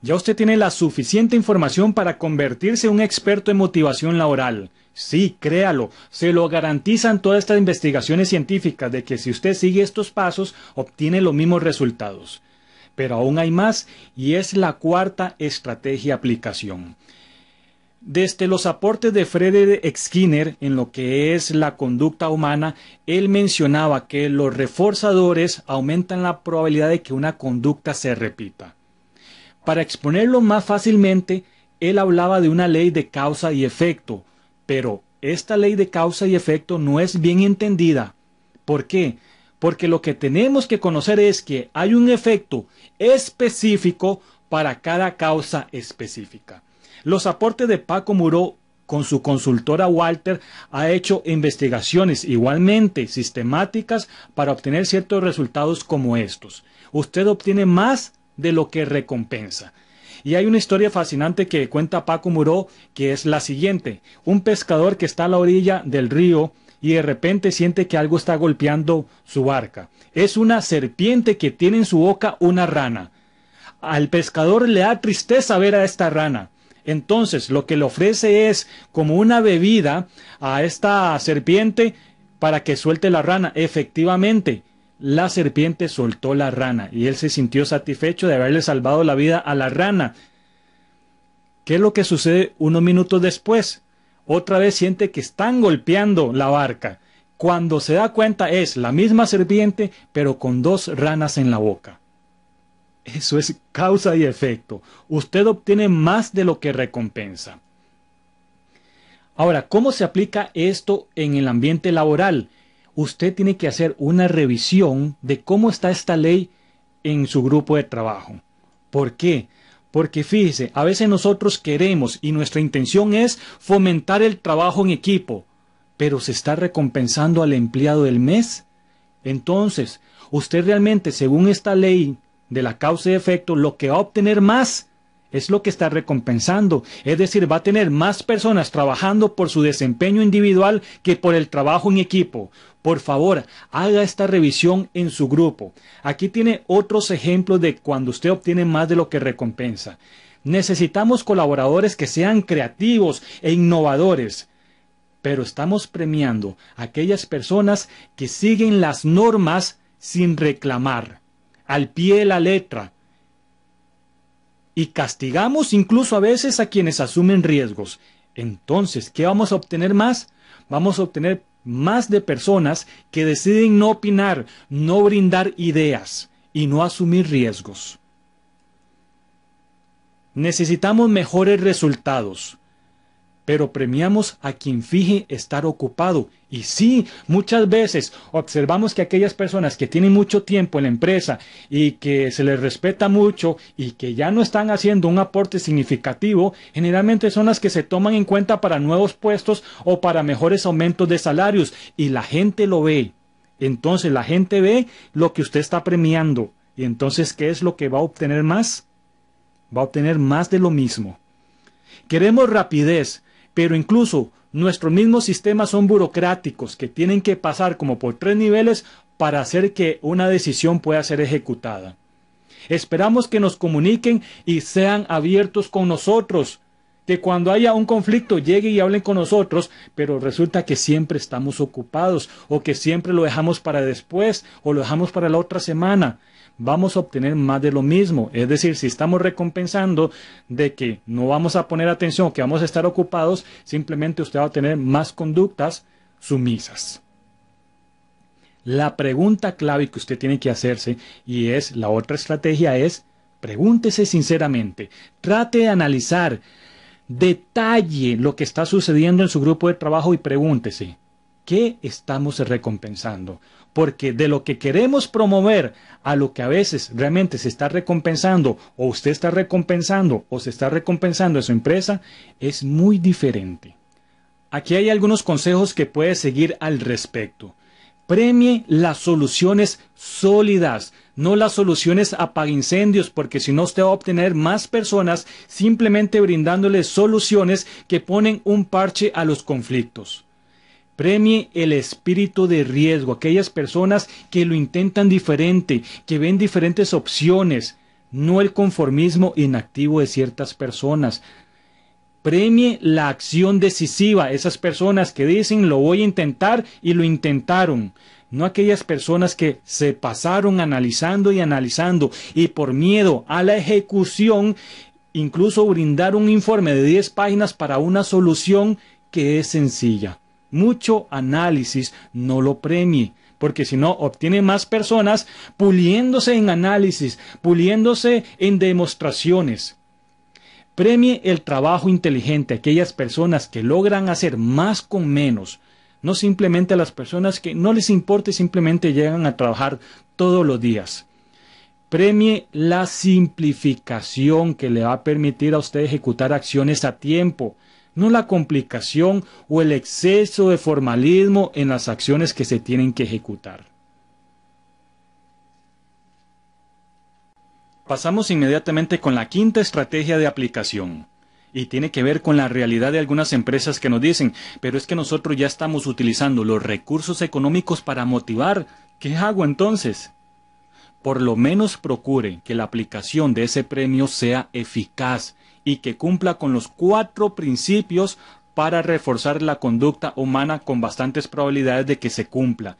Ya usted tiene la suficiente información para convertirse en un experto en motivación laboral. Sí, créalo, se lo garantizan todas estas investigaciones científicas de que si usted sigue estos pasos obtiene los mismos resultados. Pero aún hay más y es la cuarta estrategia aplicación. Desde los aportes de Frederick Skinner en lo que es la conducta humana, él mencionaba que los reforzadores aumentan la probabilidad de que una conducta se repita. Para exponerlo más fácilmente, él hablaba de una ley de causa y efecto, pero esta ley de causa y efecto no es bien entendida. ¿Por qué? Porque lo que tenemos que conocer es que hay un efecto específico para cada causa específica. Los aportes de Paco Muró con su consultora Walter ha hecho investigaciones igualmente sistemáticas para obtener ciertos resultados como estos. Usted obtiene más de lo que recompensa. Y hay una historia fascinante que cuenta Paco Muró, que es la siguiente. Un pescador que está a la orilla del río y de repente siente que algo está golpeando su barca. Es una serpiente que tiene en su boca una rana. Al pescador le da tristeza ver a esta rana. Entonces lo que le ofrece es como una bebida a esta serpiente para que suelte la rana. Efectivamente, la serpiente soltó la rana y él se sintió satisfecho de haberle salvado la vida a la rana. ¿Qué es lo que sucede unos minutos después? Otra vez siente que están golpeando la barca. Cuando se da cuenta es la misma serpiente, pero con dos ranas en la boca. Eso es causa y efecto. Usted obtiene más de lo que recompensa. Ahora, ¿cómo se aplica esto en el ambiente laboral? usted tiene que hacer una revisión de cómo está esta ley en su grupo de trabajo. ¿Por qué? Porque fíjese, a veces nosotros queremos y nuestra intención es fomentar el trabajo en equipo, pero se está recompensando al empleado del mes. Entonces, usted realmente, según esta ley de la causa y efecto, lo que va a obtener más es lo que está recompensando. Es decir, va a tener más personas trabajando por su desempeño individual que por el trabajo en equipo. Por favor, haga esta revisión en su grupo. Aquí tiene otros ejemplos de cuando usted obtiene más de lo que recompensa. Necesitamos colaboradores que sean creativos e innovadores. Pero estamos premiando a aquellas personas que siguen las normas sin reclamar, al pie de la letra, y castigamos incluso a veces a quienes asumen riesgos. Entonces, ¿qué vamos a obtener más? Vamos a obtener más de personas que deciden no opinar, no brindar ideas y no asumir riesgos. Necesitamos mejores resultados pero premiamos a quien fije estar ocupado. Y sí, muchas veces observamos que aquellas personas que tienen mucho tiempo en la empresa y que se les respeta mucho y que ya no están haciendo un aporte significativo, generalmente son las que se toman en cuenta para nuevos puestos o para mejores aumentos de salarios. Y la gente lo ve. Entonces la gente ve lo que usted está premiando. Y entonces, ¿qué es lo que va a obtener más? Va a obtener más de lo mismo. Queremos rapidez, pero incluso nuestros mismos sistemas son burocráticos que tienen que pasar como por tres niveles para hacer que una decisión pueda ser ejecutada. Esperamos que nos comuniquen y sean abiertos con nosotros, que cuando haya un conflicto lleguen y hablen con nosotros, pero resulta que siempre estamos ocupados o que siempre lo dejamos para después o lo dejamos para la otra semana vamos a obtener más de lo mismo. Es decir, si estamos recompensando de que no vamos a poner atención, que vamos a estar ocupados, simplemente usted va a tener más conductas sumisas. La pregunta clave que usted tiene que hacerse y es la otra estrategia es pregúntese sinceramente, trate de analizar, detalle lo que está sucediendo en su grupo de trabajo y pregúntese, qué estamos recompensando. Porque de lo que queremos promover a lo que a veces realmente se está recompensando o usted está recompensando o se está recompensando a su empresa es muy diferente. Aquí hay algunos consejos que puede seguir al respecto. Premie las soluciones sólidas, no las soluciones apaga incendios, porque si no usted va a obtener más personas simplemente brindándoles soluciones que ponen un parche a los conflictos. Premie el espíritu de riesgo, aquellas personas que lo intentan diferente, que ven diferentes opciones, no el conformismo inactivo de ciertas personas. Premie la acción decisiva, esas personas que dicen lo voy a intentar y lo intentaron. No aquellas personas que se pasaron analizando y analizando y por miedo a la ejecución incluso brindar un informe de 10 páginas para una solución que es sencilla mucho análisis no lo premie, porque si no, obtiene más personas puliéndose en análisis, puliéndose en demostraciones. Premie el trabajo inteligente, aquellas personas que logran hacer más con menos, no simplemente a las personas que no les importa y simplemente llegan a trabajar todos los días. Premie la simplificación que le va a permitir a usted ejecutar acciones a tiempo, no la complicación o el exceso de formalismo en las acciones que se tienen que ejecutar. Pasamos inmediatamente con la quinta estrategia de aplicación. Y tiene que ver con la realidad de algunas empresas que nos dicen, pero es que nosotros ya estamos utilizando los recursos económicos para motivar. ¿Qué hago entonces? Por lo menos procure que la aplicación de ese premio sea eficaz y que cumpla con los cuatro principios para reforzar la conducta humana con bastantes probabilidades de que se cumpla.